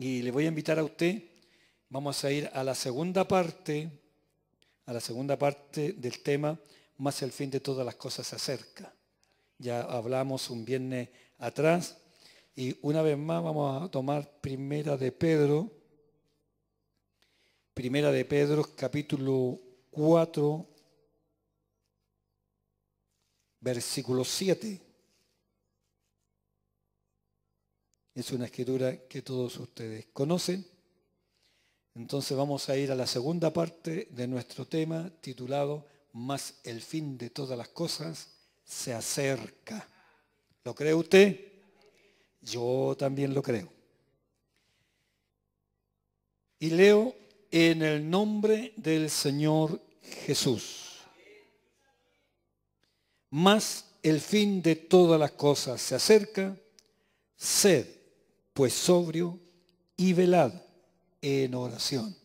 Y le voy a invitar a usted, vamos a ir a la segunda parte, a la segunda parte del tema, más el fin de todas las cosas se acerca. Ya hablamos un viernes atrás y una vez más vamos a tomar Primera de Pedro, Primera de Pedro capítulo 4, versículo 7. Es una escritura que todos ustedes conocen. Entonces vamos a ir a la segunda parte de nuestro tema titulado Más el fin de todas las cosas se acerca. ¿Lo cree usted? Yo también lo creo. Y leo en el nombre del Señor Jesús. Más el fin de todas las cosas se acerca. Sed pues sobrio y velad en oración.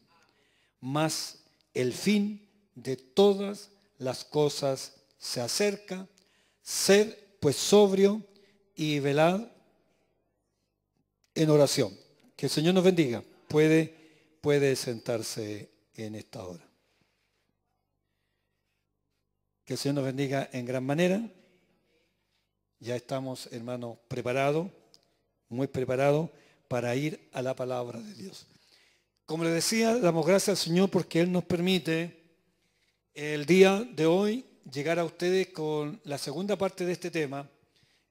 Mas el fin de todas las cosas se acerca, sed pues sobrio y velad en oración. Que el Señor nos bendiga. Puede, puede sentarse en esta hora. Que el Señor nos bendiga en gran manera. Ya estamos, hermanos, preparados muy preparado para ir a la palabra de Dios. Como les decía, damos gracias al Señor porque Él nos permite el día de hoy llegar a ustedes con la segunda parte de este tema,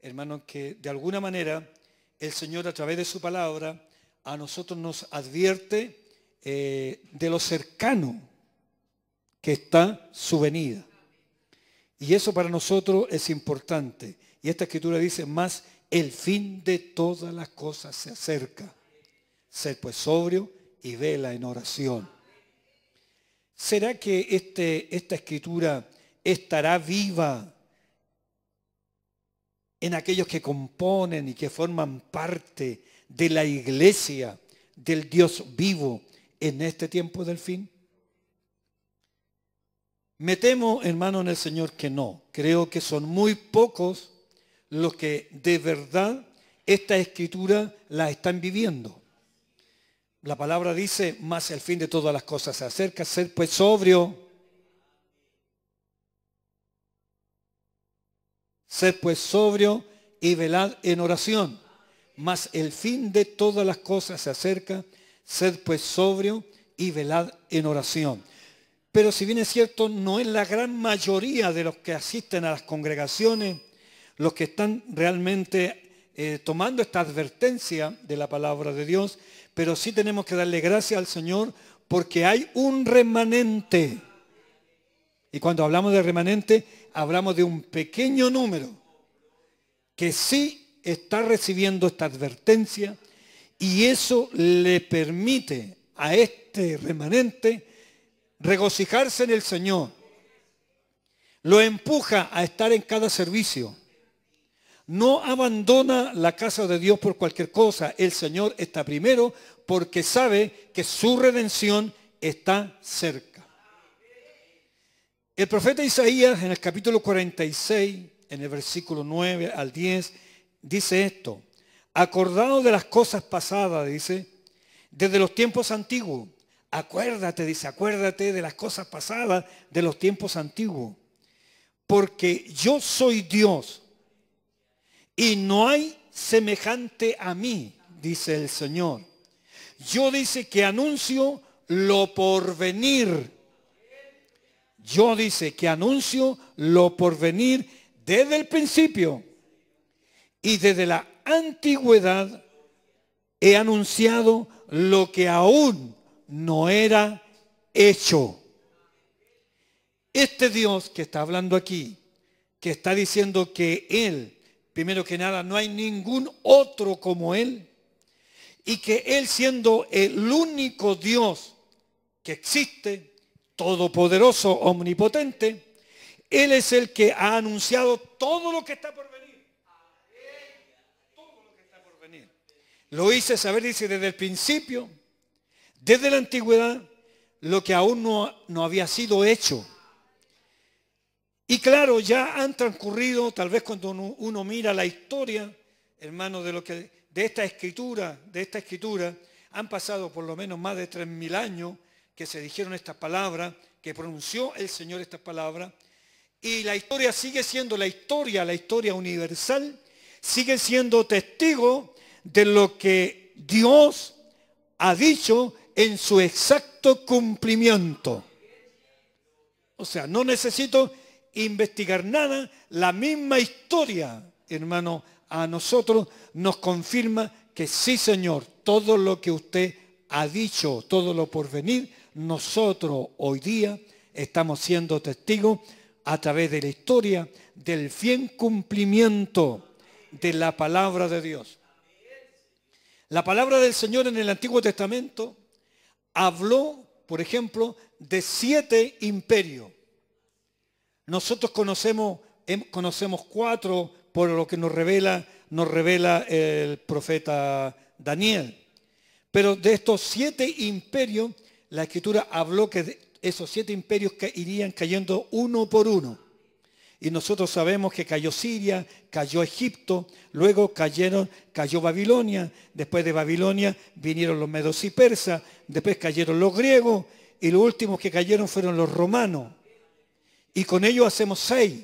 hermanos, que de alguna manera el Señor a través de su palabra a nosotros nos advierte eh, de lo cercano que está su venida. Y eso para nosotros es importante. Y esta escritura dice, más el fin de todas las cosas se acerca. Ser pues sobrio y vela en oración. ¿Será que este, esta escritura estará viva en aquellos que componen y que forman parte de la iglesia del Dios vivo en este tiempo del fin? Me temo, hermano en el Señor, que no. Creo que son muy pocos los que de verdad esta escritura la están viviendo. La palabra dice, más el fin de todas las cosas se acerca, ser pues sobrio. Ser pues sobrio y velad en oración. Más el fin de todas las cosas se acerca, sed pues sobrio y velad en oración. Pero si bien es cierto, no es la gran mayoría de los que asisten a las congregaciones los que están realmente eh, tomando esta advertencia de la palabra de Dios, pero sí tenemos que darle gracias al Señor porque hay un remanente. Y cuando hablamos de remanente, hablamos de un pequeño número que sí está recibiendo esta advertencia y eso le permite a este remanente regocijarse en el Señor. Lo empuja a estar en cada servicio. No abandona la casa de Dios por cualquier cosa. El Señor está primero porque sabe que su redención está cerca. El profeta Isaías en el capítulo 46, en el versículo 9 al 10, dice esto. Acordado de las cosas pasadas, dice, desde los tiempos antiguos. Acuérdate, dice, acuérdate de las cosas pasadas de los tiempos antiguos. Porque yo soy Dios y no hay semejante a mí, dice el Señor. Yo dice que anuncio lo porvenir. Yo dice que anuncio lo porvenir desde el principio y desde la antigüedad he anunciado lo que aún no era hecho. Este Dios que está hablando aquí, que está diciendo que Él primero que nada, no hay ningún otro como Él. Y que Él siendo el único Dios que existe, todopoderoso, omnipotente, Él es el que ha anunciado todo lo que está por venir. lo hice saber, dice, desde el principio, desde la antigüedad, lo que aún no, no había sido hecho y claro, ya han transcurrido, tal vez cuando uno, mira la historia, hermano, de lo que de esta escritura, de esta escritura, han pasado por lo menos más de 3.000 años que se dijeron estas palabras, que pronunció el Señor estas palabras, y la historia sigue siendo la historia, la historia universal, sigue siendo testigo de lo que Dios ha dicho en su exacto cumplimiento. O sea, no necesito investigar nada, la misma historia, hermano, a nosotros nos confirma que sí, Señor, todo lo que usted ha dicho, todo lo por venir, nosotros hoy día estamos siendo testigos a través de la historia del fiel cumplimiento de la palabra de Dios. La palabra del Señor en el Antiguo Testamento habló, por ejemplo, de siete imperios. Nosotros conocemos, conocemos cuatro por lo que nos revela, nos revela el profeta Daniel. Pero de estos siete imperios, la escritura habló que esos siete imperios que irían cayendo uno por uno. Y nosotros sabemos que cayó Siria, cayó Egipto, luego cayeron, cayó Babilonia, después de Babilonia vinieron los medos y persas, después cayeron los griegos y los últimos que cayeron fueron los romanos. Y con ello hacemos seis.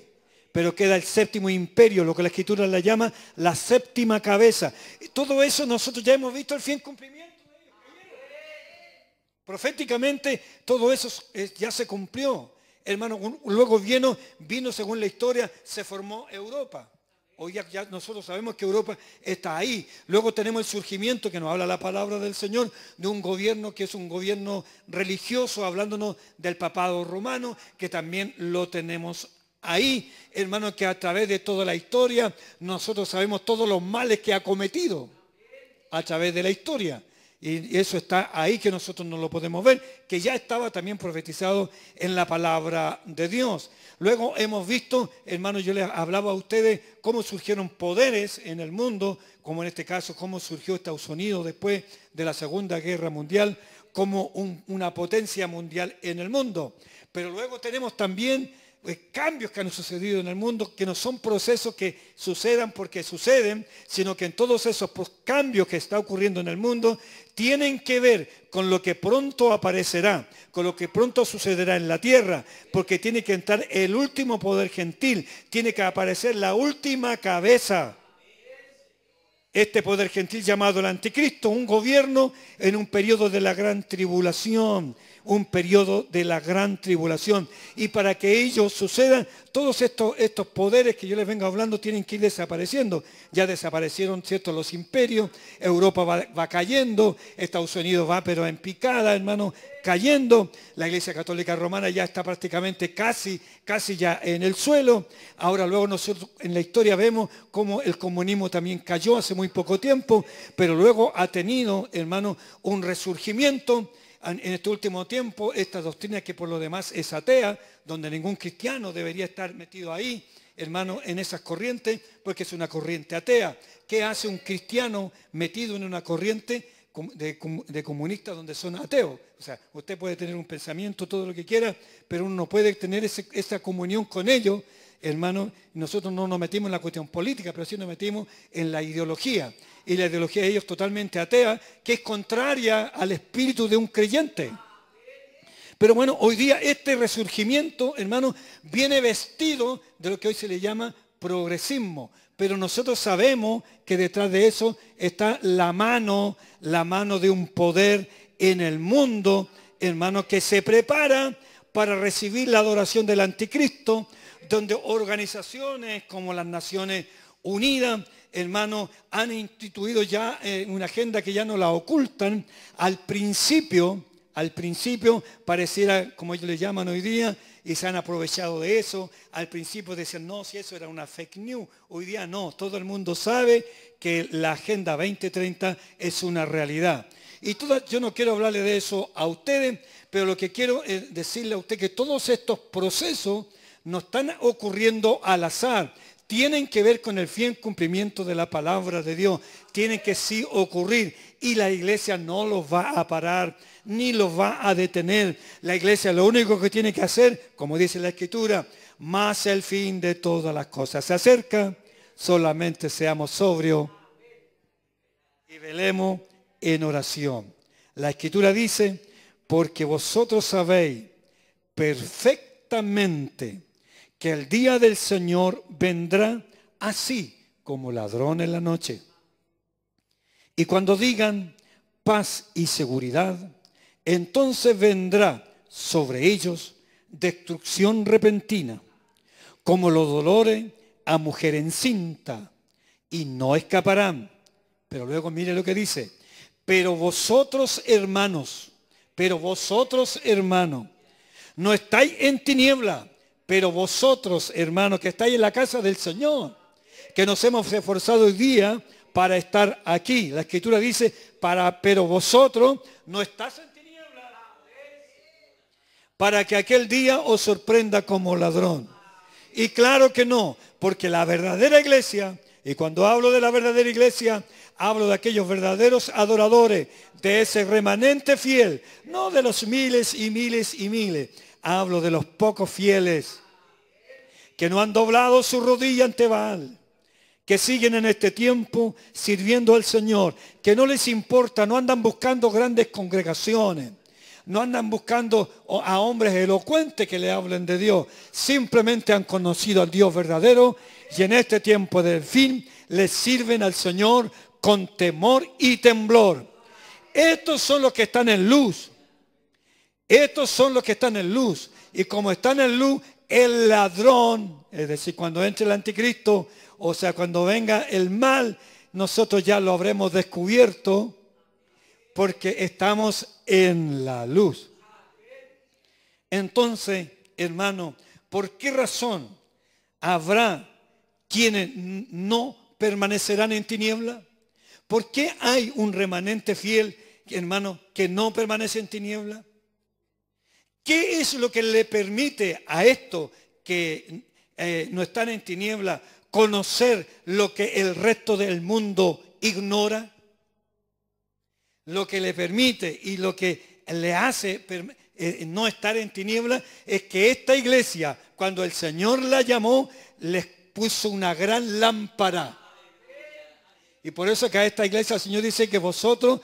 Pero queda el séptimo imperio, lo que la escritura la llama la séptima cabeza. todo eso nosotros ya hemos visto el fin cumplimiento. Proféticamente todo eso ya se cumplió. Hermano, luego vino, vino según la historia, se formó Europa. Hoy ya, nosotros sabemos que Europa está ahí. Luego tenemos el surgimiento que nos habla la palabra del Señor de un gobierno que es un gobierno religioso, hablándonos del papado romano, que también lo tenemos ahí, hermano, que a través de toda la historia nosotros sabemos todos los males que ha cometido a través de la historia. Y eso está ahí que nosotros no lo podemos ver, que ya estaba también profetizado en la palabra de Dios. Luego hemos visto, hermanos, yo les hablaba a ustedes cómo surgieron poderes en el mundo, como en este caso, cómo surgió Estados Unidos después de la Segunda Guerra Mundial, como una potencia mundial en el mundo. Pero luego tenemos también eh, cambios que han sucedido en el mundo, que no son procesos que sucedan porque suceden, sino que en todos esos cambios que está ocurriendo en el mundo, tienen que ver con lo que pronto aparecerá, con lo que pronto sucederá en la tierra, porque tiene que entrar el último poder gentil, tiene que aparecer la última cabeza este poder gentil llamado el anticristo, un gobierno en un periodo de la gran tribulación, un periodo de la gran tribulación. Y para que ello sucedan, todos estos, estos poderes que yo les vengo hablando tienen que ir desapareciendo. Ya desaparecieron, ¿cierto?, los imperios, Europa va, va cayendo, Estados Unidos va pero en picada, hermano, cayendo, la Iglesia Católica Romana ya está prácticamente casi, casi ya en el suelo. Ahora luego nosotros en la historia vemos cómo el comunismo también cayó hace muy poco tiempo, pero luego ha tenido, hermano, un resurgimiento en este último tiempo esta doctrina que por lo demás es atea, donde ningún cristiano debería estar metido ahí, hermano, en esas corrientes, porque es una corriente atea. ¿Qué hace un cristiano metido en una corriente de, comunistas donde son ateos? O sea, usted puede tener un pensamiento, todo lo que quiera, pero uno no puede tener esa comunión con ellos hermano, nosotros no nos metimos en la cuestión política, pero sí nos metimos en la ideología. Y la ideología de ellos totalmente atea, que es contraria al espíritu de un creyente. Pero bueno, hoy día este resurgimiento, hermano, viene vestido de lo que hoy se le llama progresismo. Pero nosotros sabemos que detrás de eso está la mano, la mano de un poder en el mundo, hermano, que se prepara para recibir la adoración del anticristo, donde organizaciones como las Naciones Unidas, hermanos, han instituido ya eh, una agenda que ya no la ocultan. Al principio, al principio pareciera, como ellos le llaman hoy día, y se han aprovechado de eso. Al principio decían, no, si eso era una fake news. Hoy día no, todo el mundo sabe que la Agenda 2030 es una realidad. Y yo no quiero hablarle de eso a ustedes, pero lo que quiero eh, decirle a usted que todos estos procesos no están ocurriendo al azar. Tienen que ver con el fiel cumplimiento de la palabra de Dios. Tienen que sí ocurrir. Y la iglesia no los va a parar, ni los va a detener. La iglesia lo único que tiene que hacer, como dice la escritura, más el fin de todas las cosas se acerca. Solamente seamos sobrios y velemos en oración. La escritura dice, porque vosotros sabéis perfectamente que el día del Señor vendrá así como ladrón en la noche. Y cuando digan paz y seguridad, entonces vendrá sobre ellos destrucción repentina, como los dolores a mujer encinta, y no escaparán. Pero luego mire lo que dice, pero vosotros hermanos, pero vosotros, hermano, no estáis en tiniebla, pero vosotros, hermanos, que estáis en la casa del Señor, que nos hemos esforzado hoy día para estar aquí. La escritura dice, para, pero vosotros no estáis en tiniebla, para que aquel día os sorprenda como ladrón. Y claro que no, porque la verdadera iglesia y cuando hablo de la verdadera iglesia, hablo de aquellos verdaderos adoradores, de ese remanente fiel, no de los miles y miles y miles. Hablo de los pocos fieles que no han doblado su rodilla ante Baal, que siguen en este tiempo sirviendo al Señor, que no les importa, no andan buscando grandes congregaciones, no andan buscando a hombres elocuentes que le hablen de Dios. Simplemente han conocido al Dios verdadero y en este tiempo del fin les sirven al Señor con temor y temblor. Estos son los que están en luz. Estos son los que están en luz. Y como están en luz, el ladrón, es decir, cuando entre el anticristo, o sea, cuando venga el mal, nosotros ya lo habremos descubierto porque estamos en la luz. Entonces, hermano, ¿por qué razón habrá quienes no permanecerán en tiniebla? ¿Por qué hay un remanente fiel, hermano, que no permanece en tiniebla? ¿Qué es lo que le permite a estos que eh, no están en tiniebla conocer lo que el resto del mundo ignora? lo que le permite y lo que le hace eh, eh, no estar en tinieblas es que esta iglesia, cuando el Señor la llamó, les puso una gran lámpara. Y por eso que a esta iglesia el Señor dice que vosotros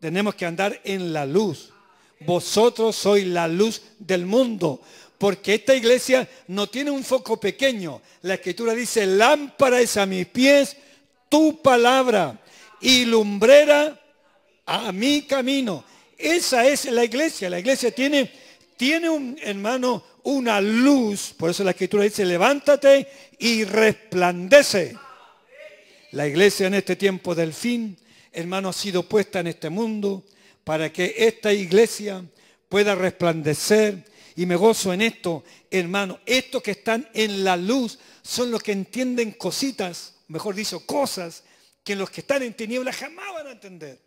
tenemos que andar en la luz. Vosotros sois la luz del mundo. Porque esta iglesia no tiene un foco pequeño. La escritura dice, lámpara es a mis pies tu palabra y lumbrera a mi camino. Esa es la iglesia. La iglesia tiene, tiene un, hermano, una luz. Por eso la escritura dice, levántate y resplandece. La iglesia en este tiempo del fin, hermano, ha sido puesta en este mundo para que esta iglesia pueda resplandecer. Y me gozo en esto, hermano. Estos que están en la luz son los que entienden cositas, mejor dicho, cosas que los que están en tinieblas jamás van a entender.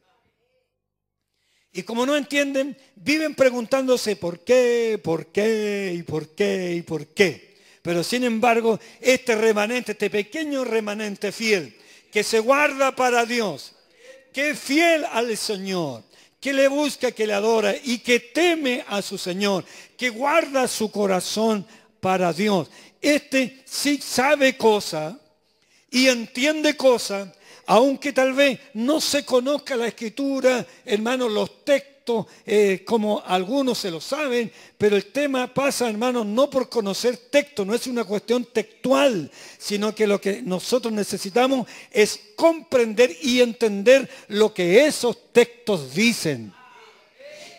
Y como no entienden, viven preguntándose por qué, por qué, y por qué, y por qué. Pero sin embargo, este remanente, este pequeño remanente fiel, que se guarda para Dios, que es fiel al Señor, que le busca, que le adora y que teme a su Señor, que guarda su corazón para Dios. Este sí sabe cosa y entiende cosa aunque tal vez no se conozca la escritura, hermanos, los textos, eh, como algunos se lo saben, pero el tema pasa, hermanos, no por conocer texto, no es una cuestión textual, sino que lo que nosotros necesitamos es comprender y entender lo que esos textos dicen.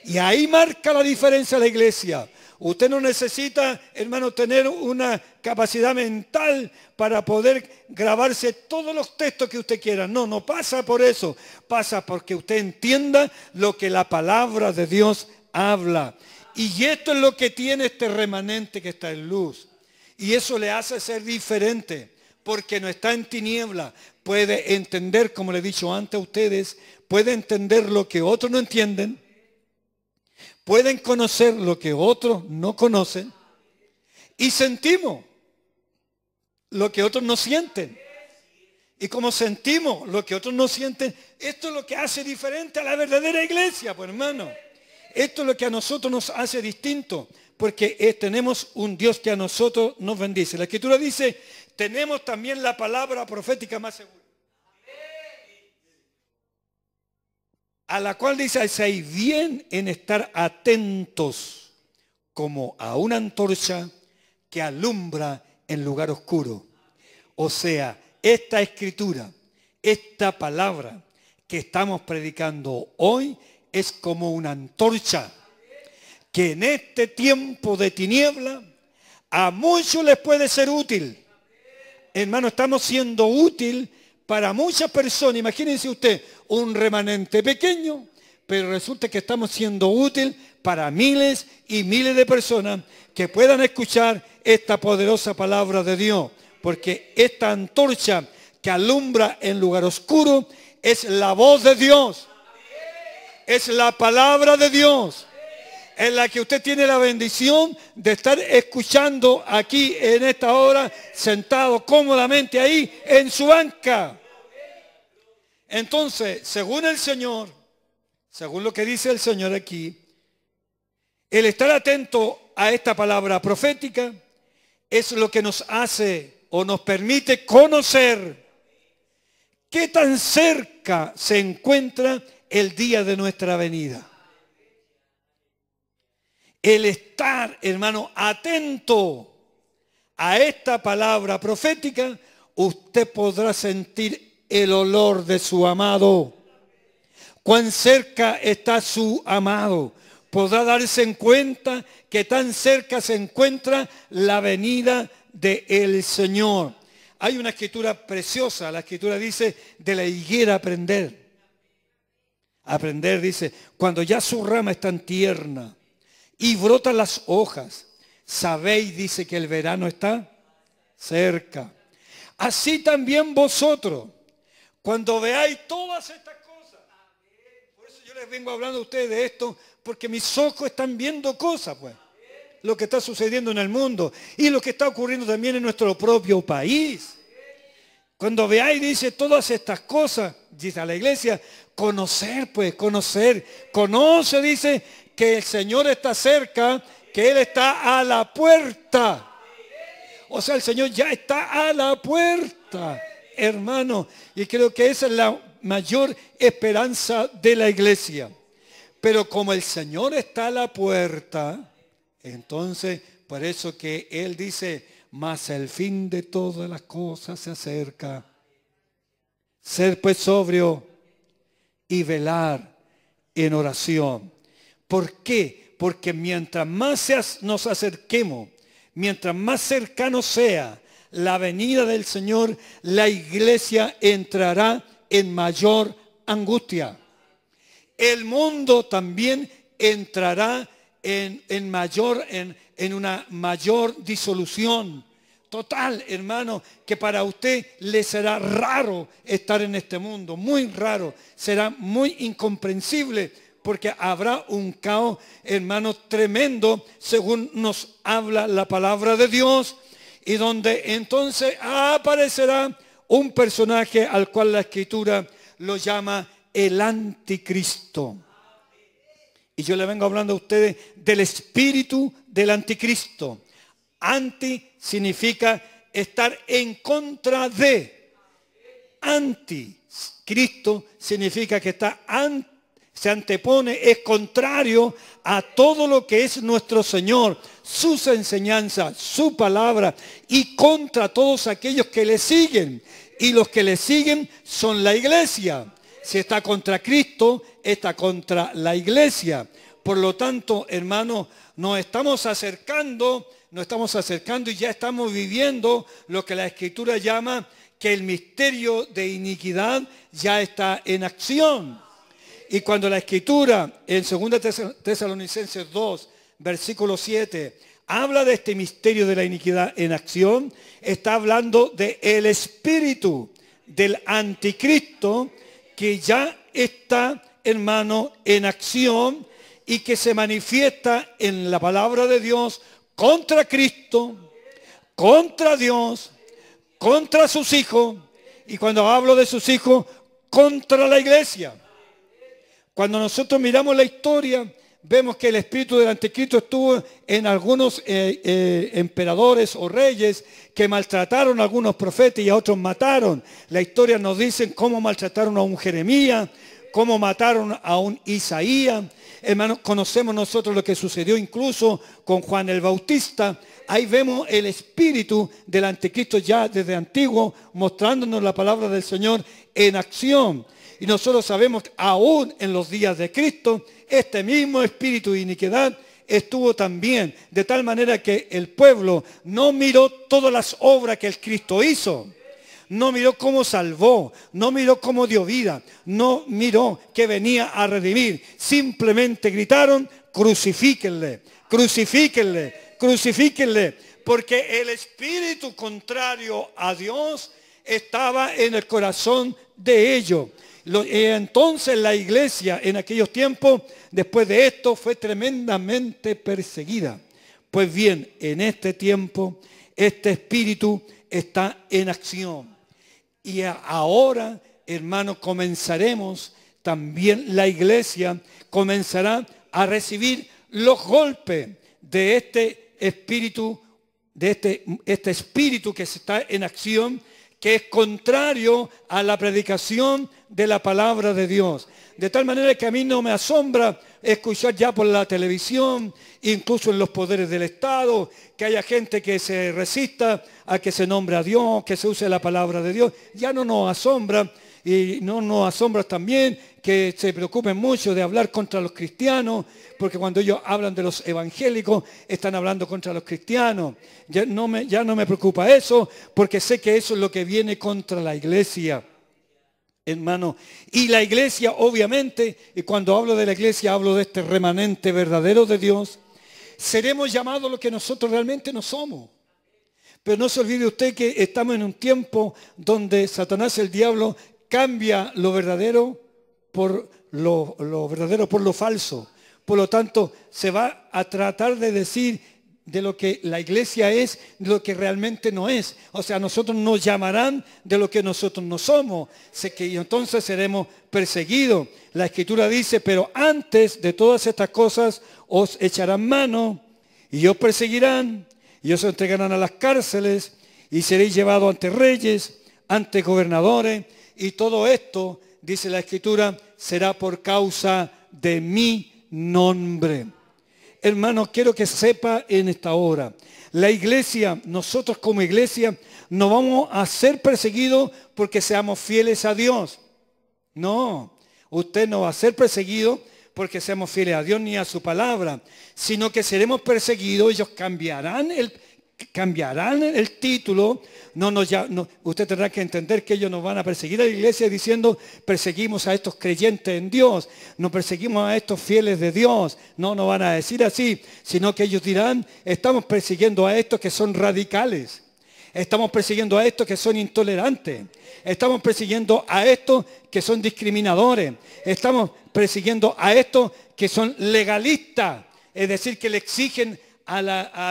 Y ahí marca la diferencia la iglesia. Usted no necesita, hermano, tener una capacidad mental para poder grabarse todos los textos que usted quiera. No, no pasa por eso. Pasa porque usted entienda lo que la palabra de Dios habla. Y esto es lo que tiene este remanente que está en luz. Y eso le hace ser diferente, porque no está en tiniebla. Puede entender, como le he dicho antes a ustedes, puede entender lo que otros no entienden pueden conocer lo que otros no conocen y sentimos lo que otros no sienten. Y como sentimos lo que otros no sienten, esto es lo que hace diferente a la verdadera iglesia, pues hermano. Esto es lo que a nosotros nos hace distinto, porque eh, tenemos un Dios que a nosotros nos bendice. La escritura dice, tenemos también la palabra profética más segura. a la cual dice, hay bien en estar atentos como a una antorcha que alumbra en lugar oscuro. O sea, esta escritura, esta palabra que estamos predicando hoy es como una antorcha que en este tiempo de tiniebla a muchos les puede ser útil. Hermano, estamos siendo útil para muchas personas, imagínense usted, un remanente pequeño, pero resulta que estamos siendo útil para miles y miles de personas que puedan escuchar esta poderosa palabra de Dios, porque esta antorcha que alumbra en lugar oscuro es la voz de Dios, es la palabra de Dios en la que usted tiene la bendición de estar escuchando aquí en esta hora, sentado cómodamente ahí en su banca. Entonces, según el Señor, según lo que dice el Señor aquí, el estar atento a esta palabra profética es lo que nos hace o nos permite conocer qué tan cerca se encuentra el día de nuestra venida. El estar, hermano, atento a esta palabra profética, usted podrá sentir el olor de su amado. Cuán cerca está su amado. Podrá darse en cuenta que tan cerca se encuentra la venida del el Señor. Hay una escritura preciosa, la escritura dice, de la higuera aprender. Aprender dice, cuando ya su rama está en tierna y brotan las hojas, sabéis, dice, que el verano está cerca. Así también vosotros cuando veáis todas estas cosas, por eso yo les vengo hablando a ustedes de esto, porque mis ojos están viendo cosas, pues. Lo que está sucediendo en el mundo y lo que está ocurriendo también en nuestro propio país. Cuando veáis, dice, todas estas cosas, dice a la iglesia, conocer, pues, conocer. Conoce, dice, que el Señor está cerca, que Él está a la puerta. O sea, el Señor ya está a la puerta hermano. Y creo que esa es la mayor esperanza de la iglesia. Pero como el Señor está a la puerta, entonces por eso que Él dice, más el fin de todas las cosas se acerca. Ser pues sobrio y velar en oración. ¿Por qué? Porque mientras más nos acerquemos, mientras más cercano sea la venida del Señor, la iglesia entrará en mayor angustia. El mundo también entrará en, en mayor, en, en una mayor disolución total, hermano, que para usted le será raro estar en este mundo, muy raro, será muy incomprensible, porque habrá un caos, hermano, tremendo, según nos habla la palabra de Dios y donde entonces aparecerá un personaje al cual la escritura lo llama el anticristo. Y yo le vengo hablando a ustedes del espíritu del anticristo. Anti significa estar en contra de. Anticristo significa que está ante se antepone es contrario a todo lo que es nuestro Señor, sus enseñanzas, su palabra y contra todos aquellos que le siguen. Y los que le siguen son la iglesia. Si está contra Cristo, está contra la iglesia. Por lo tanto, hermanos, nos estamos acercando, nos estamos acercando y ya estamos viviendo lo que la Escritura llama que el misterio de iniquidad ya está en acción. Y cuando la escritura en 2 Tesalonicenses 2, versículo 7, habla de este misterio de la iniquidad en acción, está hablando de el espíritu del anticristo que ya está, hermano, en acción y que se manifiesta en la palabra de Dios contra Cristo, contra Dios, contra sus hijos, y cuando hablo de sus hijos, contra la iglesia. Cuando nosotros miramos la historia, vemos que el espíritu del anticristo estuvo en algunos eh, eh, emperadores o reyes que maltrataron a algunos profetas y a otros mataron. La historia nos dice cómo maltrataron a un Jeremías, cómo mataron a un Isaías. Hermanos, conocemos nosotros lo que sucedió incluso con Juan el Bautista. Ahí vemos el espíritu del anticristo ya desde antiguo, mostrándonos la palabra del Señor en acción. Y nosotros sabemos, aún en los días de Cristo, este mismo espíritu de iniquidad estuvo también, de tal manera que el pueblo no miró todas las obras que el Cristo hizo. No miró cómo salvó, no miró cómo dio vida, no miró que venía a redimir. Simplemente gritaron, crucifíquenle, crucifíquenle, crucifíquenle. Porque el espíritu contrario a Dios estaba en el corazón de ellos. Eh, entonces la iglesia en aquellos tiempos, después de esto, fue tremendamente perseguida. Pues bien, en este tiempo, este espíritu está en acción. Y ahora, hermanos, comenzaremos, también la iglesia comenzará a recibir los golpes de este espíritu, de este, este espíritu que está en acción que es contrario a la predicación de la palabra de Dios. De tal manera que a mí no me asombra escuchar ya por la televisión, incluso en los poderes del Estado, que haya gente que se resista a que se nombre a Dios, que se use la palabra de Dios. Ya no nos asombra y no nos asombra también que se preocupen mucho de hablar contra los cristianos, porque cuando ellos hablan de los evangélicos, están hablando contra los cristianos. Ya no me, preocupa eso, porque sé que eso es lo que viene contra la iglesia hermano. Y la iglesia, obviamente, y cuando hablo de la iglesia, hablo de este remanente verdadero de Dios, seremos llamados lo que nosotros realmente no somos. Pero no se olvide usted que estamos en un tiempo donde Satanás, el diablo, cambia lo verdadero por lo, verdadero, por lo falso. Por lo tanto, se va a tratar de decir de lo que la iglesia es, de lo que realmente no es. O sea, nosotros nos llamarán de lo que nosotros no somos. Sé que entonces seremos perseguidos. La escritura dice, pero antes de todas estas cosas os echarán mano y os perseguirán y os entregarán a las cárceles y seréis llevados ante reyes, ante gobernadores y todo esto dice la escritura, será por causa de mi nombre. Hermanos, quiero que sepa en esta hora, la iglesia, nosotros como iglesia, no vamos a ser perseguidos porque seamos fieles a Dios. No, usted no va a ser perseguido porque seamos fieles a Dios ni a su palabra, sino que seremos perseguidos, ellos cambiarán el, cambiarán el título, no, nos, ya, usted tendrá que entender que ellos nos van a perseguir a la iglesia diciendo, perseguimos a estos creyentes en Dios, no perseguimos a estos fieles de Dios, no nos van a decir así, sino que ellos dirán, estamos persiguiendo a estos que son radicales, estamos persiguiendo a estos que son intolerantes, estamos persiguiendo a estos que son discriminadores, estamos persiguiendo a estos que son legalistas, es decir, que le exigen a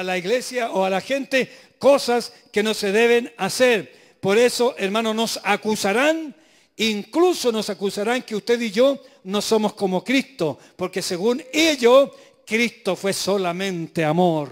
la, iglesia o a la gente cosas que no se deben hacer. Por eso, hermanos, nos acusarán, incluso nos acusarán que usted y yo no somos como Cristo, porque según ellos, Cristo fue solamente amor,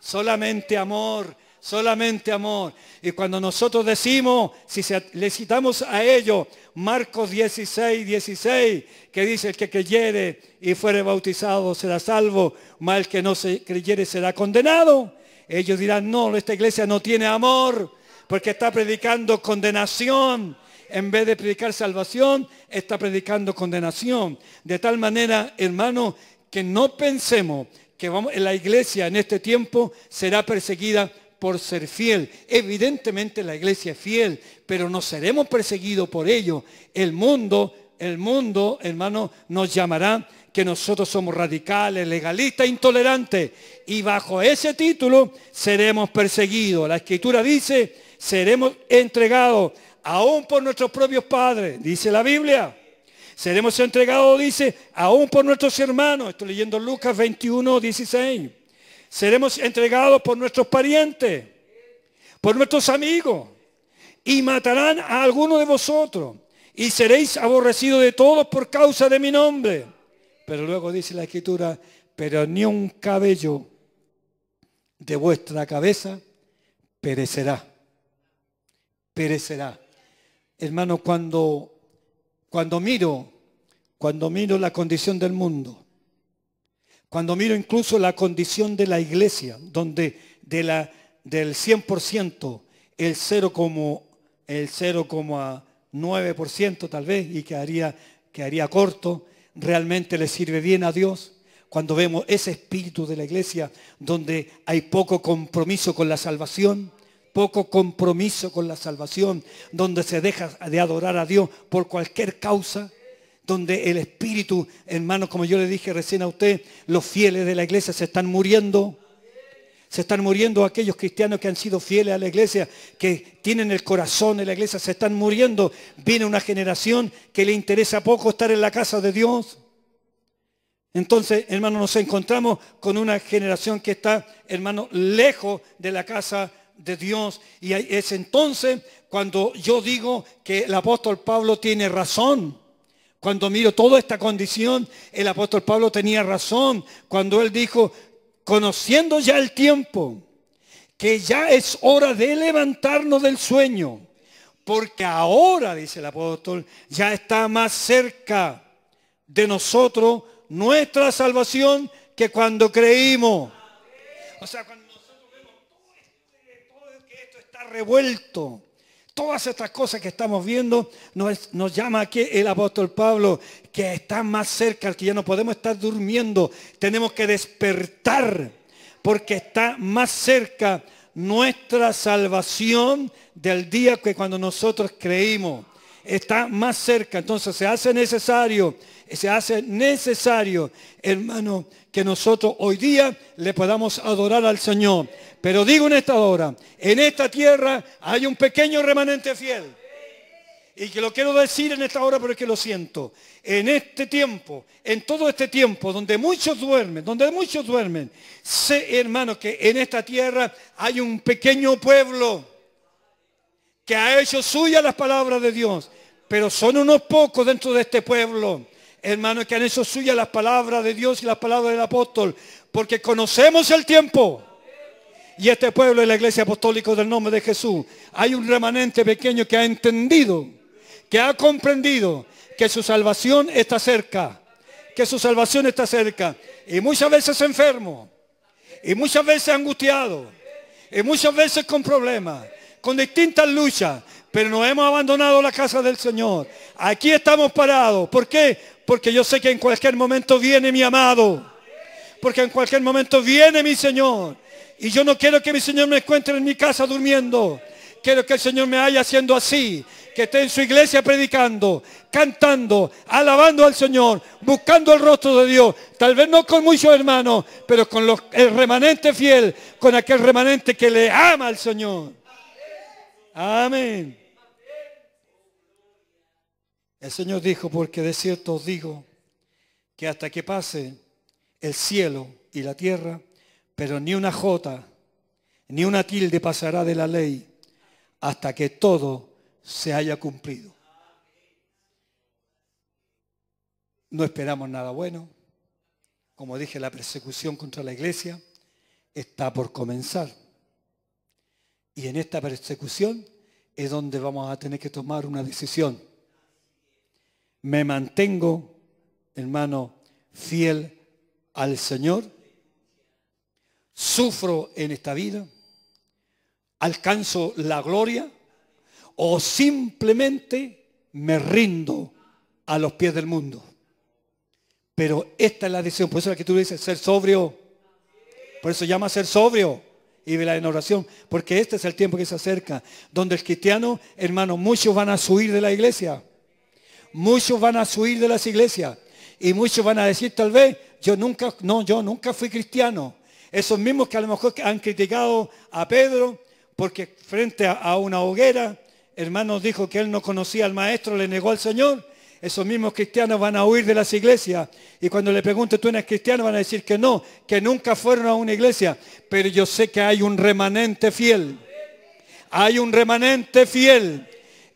solamente amor solamente amor. Y cuando nosotros decimos, si le citamos a ellos Marcos 16, 16, que dice, el que creyere y fuere bautizado será salvo, mal el que no se creyere será condenado. Ellos dirán, no, esta iglesia no tiene amor, porque está predicando condenación en vez de predicar salvación, está predicando condenación. De tal manera, hermano, que no pensemos que vamos, la iglesia en este tiempo será perseguida por ser fiel. Evidentemente la iglesia es fiel, pero no seremos perseguidos por ello. El mundo, el mundo, hermano, nos llamará que nosotros somos radicales, legalistas, intolerantes. Y bajo ese título seremos perseguidos. La escritura dice, seremos entregados aún por nuestros propios padres, dice la Biblia. Seremos entregados, dice, aún por nuestros hermanos. Estoy leyendo Lucas 21, 16 seremos entregados por nuestros parientes, por nuestros amigos, y matarán a alguno de vosotros, y seréis aborrecidos de todos por causa de mi nombre. Pero luego dice la escritura, pero ni un cabello de vuestra cabeza perecerá. Perecerá. Hermano, cuando, cuando miro, cuando miro la condición del mundo, cuando miro incluso la condición de la iglesia, donde del 100%, el 0,9% tal vez, y que haría corto, realmente le sirve bien a Dios. Cuando vemos ese espíritu de la iglesia, donde hay poco compromiso con la salvación, poco compromiso con la salvación, donde se deja de adorar a Dios por cualquier causa, donde el espíritu, hermano, como yo le dije recién a usted, los fieles de la iglesia se están muriendo. Se están muriendo aquellos cristianos que han sido fieles a la iglesia, que tienen el corazón en la iglesia, se están muriendo. Viene una generación que le interesa poco estar en la casa de Dios. Entonces, hermano, nos encontramos con una generación que está, hermano, lejos de la casa de Dios. Y es entonces cuando yo digo que el apóstol Pablo tiene razón cuando miro toda esta condición, el apóstol Pablo tenía razón cuando él dijo, conociendo ya el tiempo, que ya es hora de levantarnos del sueño, porque ahora, dice el apóstol, ya está más cerca de nosotros nuestra salvación que cuando creímos. O sea, cuando nosotros vemos todo, este, esto, todo esto está revuelto, Todas estas cosas que estamos viendo nos, llama aquí el apóstol Pablo, que está más cerca, que ya no podemos estar durmiendo, tenemos que despertar, porque está más cerca nuestra salvación del día que cuando nosotros creímos está más cerca. Entonces se hace necesario, se hace necesario, hermano, que nosotros hoy día le podamos adorar al Señor. Pero digo en esta hora, en esta tierra hay un pequeño remanente fiel. Y que lo quiero decir en esta hora porque lo siento. En este tiempo, en todo este tiempo, donde muchos duermen, donde muchos duermen, sé, hermano, que en esta tierra hay un pequeño pueblo que ha hecho suya las palabras de Dios, pero son unos pocos dentro de este pueblo, hermanos, que han hecho suya las palabras de Dios y las palabras del apóstol, porque conocemos el tiempo. Y este pueblo es la iglesia apostólica del nombre de Jesús. Hay un remanente pequeño que ha entendido, que ha comprendido que su salvación está cerca, que su salvación está cerca. Y muchas veces enfermo, y muchas veces angustiado, y muchas veces con problemas con distintas luchas, pero no hemos abandonado la casa del Señor. Aquí estamos parados. ¿Por qué? Porque yo sé que en cualquier momento viene mi amado. Porque en cualquier momento viene mi Señor. Y yo no quiero que mi Señor me encuentre en mi casa durmiendo. Quiero que el Señor me haya haciendo así. Que esté en su iglesia predicando, cantando, alabando al Señor, buscando el rostro de Dios. Tal vez no con muchos hermanos, pero con el remanente fiel, con aquel remanente que le ama al Señor. Amén. El Señor dijo, porque de cierto os digo que hasta que pase el cielo y la tierra, pero ni una jota, ni una tilde pasará de la ley hasta que todo se haya cumplido. No esperamos nada bueno. Como dije, la persecución contra la iglesia está por comenzar. Y en esta persecución es donde vamos a tener que tomar una decisión. Me mantengo, hermano, fiel al Señor. Sufro en esta vida. Alcanzo la gloria. O simplemente me rindo a los pies del mundo. Pero esta es la decisión. Por eso es la que tú dices, ser sobrio. Por eso llama ser sobrio y de la oración porque este es el tiempo que se acerca, donde el cristiano, hermano, muchos van a subir de la iglesia, muchos van a subir de las iglesias, y muchos van a decir tal vez, yo nunca, no, yo nunca fui cristiano. Esos mismos que a lo mejor han criticado a Pedro, porque frente a, una hoguera, hermano dijo que él no conocía al maestro, le negó al Señor, esos mismos cristianos van a huir de las iglesias. Y cuando le pregunte tú eres cristiano, van a decir que no, que nunca fueron a una iglesia. Pero yo sé que hay un remanente fiel. Hay un remanente fiel,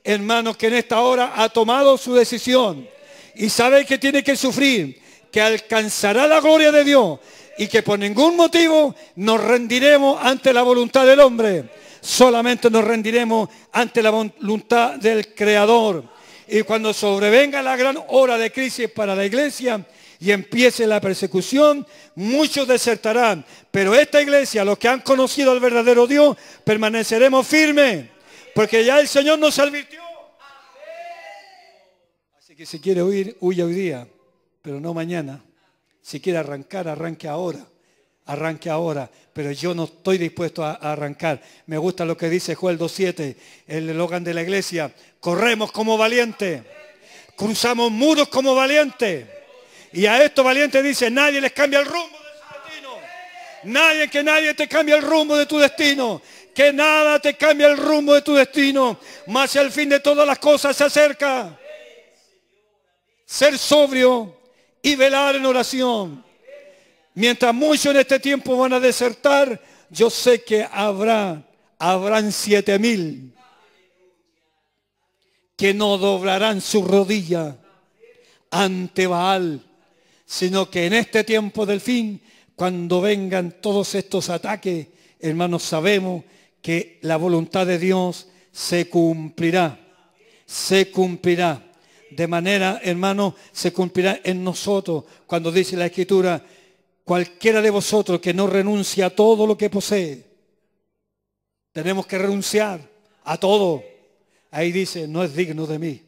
hermano, que en esta hora ha tomado su decisión y sabe que tiene que sufrir, que alcanzará la gloria de Dios y que por ningún motivo nos rendiremos ante la voluntad del hombre. Solamente nos rendiremos ante la voluntad del Creador. Y cuando sobrevenga la gran hora de crisis para la iglesia y empiece la persecución, muchos desertarán. Pero esta iglesia, los que han conocido al verdadero Dios, permaneceremos firmes. Porque ya el Señor nos advirtió. Así que si quiere huir, huya hoy día, pero no mañana. Si quiere arrancar, arranque ahora arranque ahora, pero yo no estoy dispuesto a, arrancar. Me gusta lo que dice Joel 2.7, el eslogan de la iglesia, corremos como valiente cruzamos muros como valiente Y a estos valientes dice, nadie les cambia el rumbo de su destino. Nadie, que nadie te cambie el rumbo de tu destino. Que nada te cambie el rumbo de tu destino. Más el fin de todas las cosas se acerca. Ser sobrio y velar en oración. Mientras muchos en este tiempo van a desertar, yo sé que habrá, habrán siete mil que no doblarán su rodilla ante Baal, sino que en este tiempo del fin, cuando vengan todos estos ataques, hermanos, sabemos que la voluntad de Dios se cumplirá, se cumplirá. De manera, hermanos, se cumplirá en nosotros, cuando dice la Escritura, Cualquiera de vosotros que no renuncie a todo lo que posee, tenemos que renunciar a todo. Ahí dice, no es digno de mí.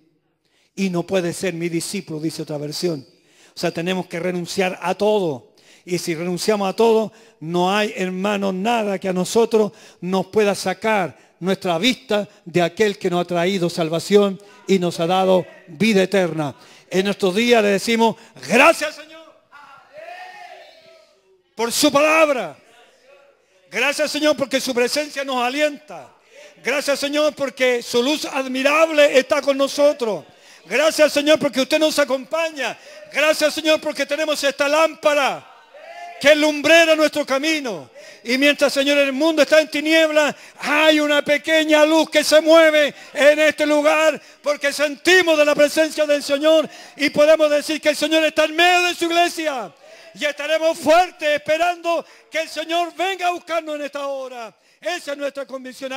Y no puede ser mi discípulo, dice otra versión. O sea, tenemos que renunciar a todo. Y si renunciamos a todo, no hay, hermano, nada que a nosotros nos pueda sacar nuestra vista de aquel que nos ha traído salvación y nos ha dado vida eterna. En estos días le decimos, gracias Señor por su palabra. Gracias Señor porque su presencia nos alienta. Gracias Señor porque su luz admirable está con nosotros. Gracias Señor porque usted nos acompaña. Gracias Señor porque tenemos esta lámpara que lumbrera nuestro camino. Y mientras Señor el mundo está en tinieblas, hay una pequeña luz que se mueve en este lugar porque sentimos de la presencia del Señor y podemos decir que el Señor está en medio de su iglesia y estaremos fuertes esperando que el Señor venga a buscarnos en esta hora. Esa es nuestra convicción.